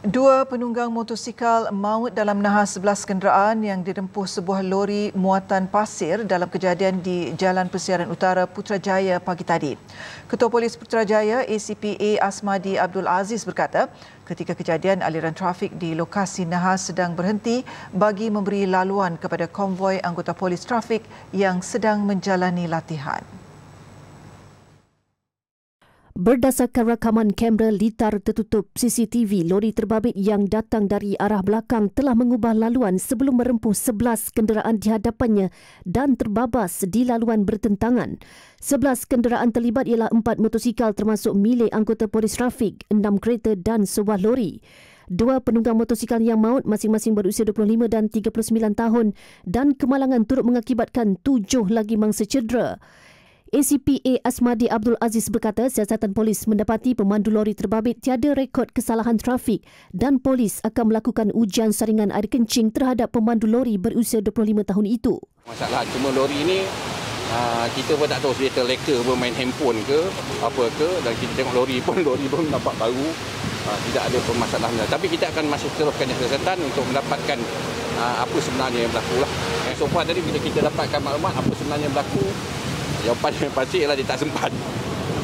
Dua penunggang motosikal maut dalam nahas 11 kenderaan yang dirempuh sebuah lori muatan pasir dalam kejadian di Jalan Persiaran Utara Putrajaya pagi tadi. Ketua Polis Putrajaya ACPA Asmadi Abdul Aziz berkata, ketika kejadian aliran trafik di lokasi nahas sedang berhenti bagi memberi laluan kepada konvoy anggota polis trafik yang sedang menjalani latihan. Berdasarkan rakaman kamera litar tertutup CCTV, lori terbabit yang datang dari arah belakang telah mengubah laluan sebelum merempuh 11 kenderaan di hadapannya dan terbabas di laluan bertentangan. 11 kenderaan terlibat ialah 4 motosikal termasuk milik anggota polis trafik, 6 kereta dan sebuah lori. Dua penunggang motosikal yang maut masing-masing berusia 25 dan 39 tahun dan kemalangan turut mengakibatkan tujuh lagi mangsa cedera. ACPA Asmadi Abdul Aziz berkata siasatan polis mendapati pemandu lori terbabit tiada rekod kesalahan trafik dan polis akan melakukan ujian saringan air kencing terhadap pemandu lori berusia 25 tahun itu. Masalah cuma lori ini ah, kita pun tak tahu dia terleka pun main handphone ke apa ke dan kita tengok lori pun lori pun nampak baru ah, tidak ada permasalahan. Tapi kita akan masih teruskan siasatan untuk mendapatkan ah, apa sebenarnya yang berlaku. Lah. Eh, so tadi bila kita dapatkan maklumat apa sebenarnya berlaku jawapan yang pasti ialah dia tak sempat.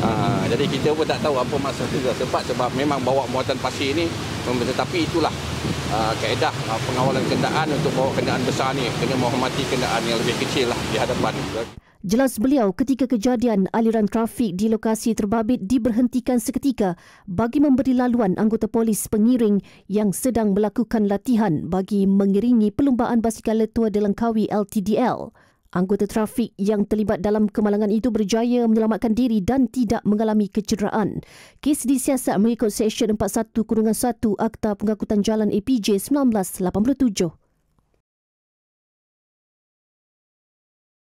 Ha, jadi kita pun tak tahu apa maksud dia sempat sebab memang bawa muatan pasir ini tetapi itulah ha, kaedah ha, pengawalan kenderaan untuk bawa kenderaan besar ni kena menghormati kenderaan yang lebih kecil lah di hadapan. Jelas beliau ketika kejadian aliran trafik di lokasi terbabit diberhentikan seketika bagi memberi laluan anggota polis pengiring yang sedang melakukan latihan bagi mengiringi pelumbaan basikal letua di Langkawi LTDL. Anggota trafik yang terlibat dalam kemalangan itu berjaya menyelamatkan diri dan tidak mengalami kecederaan. Kes disiasat mengikut Seksyen 41-1 Akta Pengangkutan Jalan APJ 1987.